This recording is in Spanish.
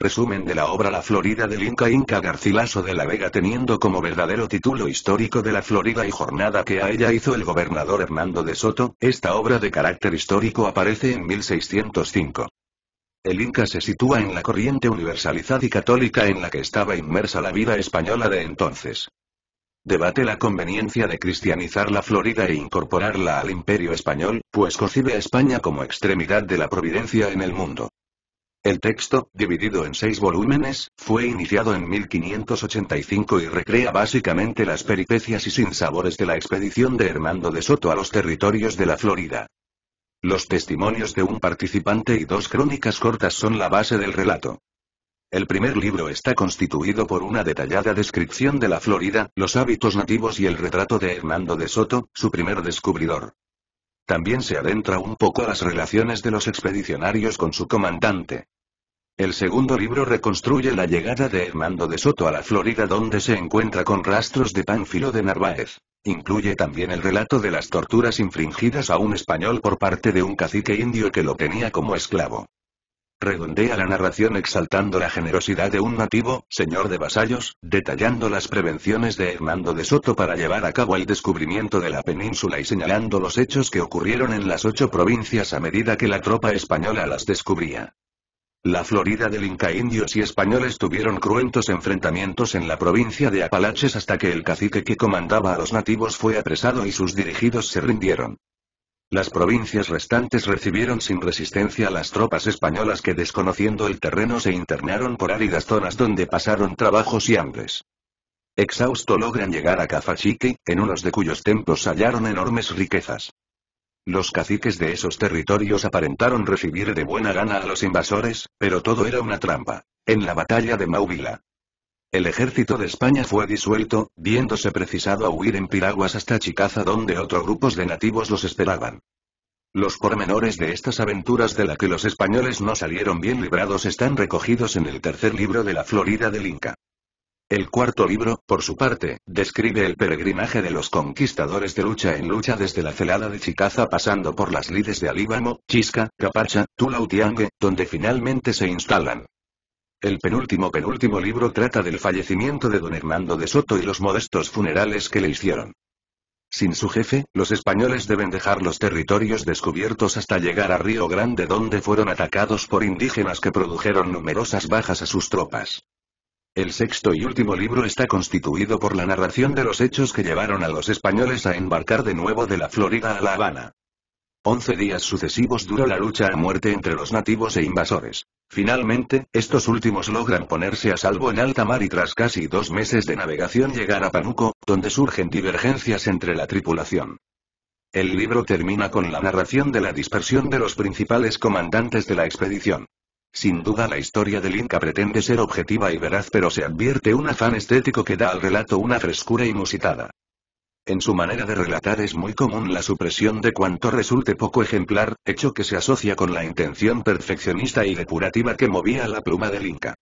Resumen de la obra La Florida del Inca Inca Garcilaso de la Vega teniendo como verdadero título histórico de la Florida y jornada que a ella hizo el gobernador Hernando de Soto, esta obra de carácter histórico aparece en 1605. El Inca se sitúa en la corriente universalizada y católica en la que estaba inmersa la vida española de entonces. Debate la conveniencia de cristianizar la Florida e incorporarla al imperio español, pues concibe a España como extremidad de la providencia en el mundo. El texto, dividido en seis volúmenes, fue iniciado en 1585 y recrea básicamente las peripecias y sinsabores de la expedición de Hernando de Soto a los territorios de la Florida. Los testimonios de un participante y dos crónicas cortas son la base del relato. El primer libro está constituido por una detallada descripción de la Florida, los hábitos nativos y el retrato de Hernando de Soto, su primer descubridor. También se adentra un poco a las relaciones de los expedicionarios con su comandante. El segundo libro reconstruye la llegada de Hernando de Soto a la Florida donde se encuentra con rastros de Pánfilo de Narváez. Incluye también el relato de las torturas infringidas a un español por parte de un cacique indio que lo tenía como esclavo. Redondea la narración exaltando la generosidad de un nativo, señor de vasallos, detallando las prevenciones de Hernando de Soto para llevar a cabo el descubrimiento de la península y señalando los hechos que ocurrieron en las ocho provincias a medida que la tropa española las descubría. La Florida del Inca indios y españoles tuvieron cruentos enfrentamientos en la provincia de Apalaches hasta que el cacique que comandaba a los nativos fue apresado y sus dirigidos se rindieron. Las provincias restantes recibieron sin resistencia a las tropas españolas que desconociendo el terreno se internaron por áridas zonas donde pasaron trabajos y hambres. Exhausto logran llegar a Cafachique, en unos de cuyos templos hallaron enormes riquezas. Los caciques de esos territorios aparentaron recibir de buena gana a los invasores, pero todo era una trampa. En la batalla de Mauvila, El ejército de España fue disuelto, viéndose precisado a huir en piraguas hasta Chicaza donde otros grupos de nativos los esperaban. Los pormenores de estas aventuras de la que los españoles no salieron bien librados están recogidos en el tercer libro de la Florida del Inca. El cuarto libro, por su parte, describe el peregrinaje de los conquistadores de lucha en lucha desde la celada de Chicaza pasando por las lides de Alíbamo, Chisca, Capacha, Tulautiangue, donde finalmente se instalan. El penúltimo penúltimo libro trata del fallecimiento de don Hernando de Soto y los modestos funerales que le hicieron. Sin su jefe, los españoles deben dejar los territorios descubiertos hasta llegar a Río Grande donde fueron atacados por indígenas que produjeron numerosas bajas a sus tropas. El sexto y último libro está constituido por la narración de los hechos que llevaron a los españoles a embarcar de nuevo de la Florida a La Habana. Once días sucesivos duró la lucha a muerte entre los nativos e invasores. Finalmente, estos últimos logran ponerse a salvo en alta mar y tras casi dos meses de navegación llegar a Panuco, donde surgen divergencias entre la tripulación. El libro termina con la narración de la dispersión de los principales comandantes de la expedición. Sin duda la historia del Inca pretende ser objetiva y veraz pero se advierte un afán estético que da al relato una frescura inusitada. En su manera de relatar es muy común la supresión de cuanto resulte poco ejemplar, hecho que se asocia con la intención perfeccionista y depurativa que movía la pluma del Inca.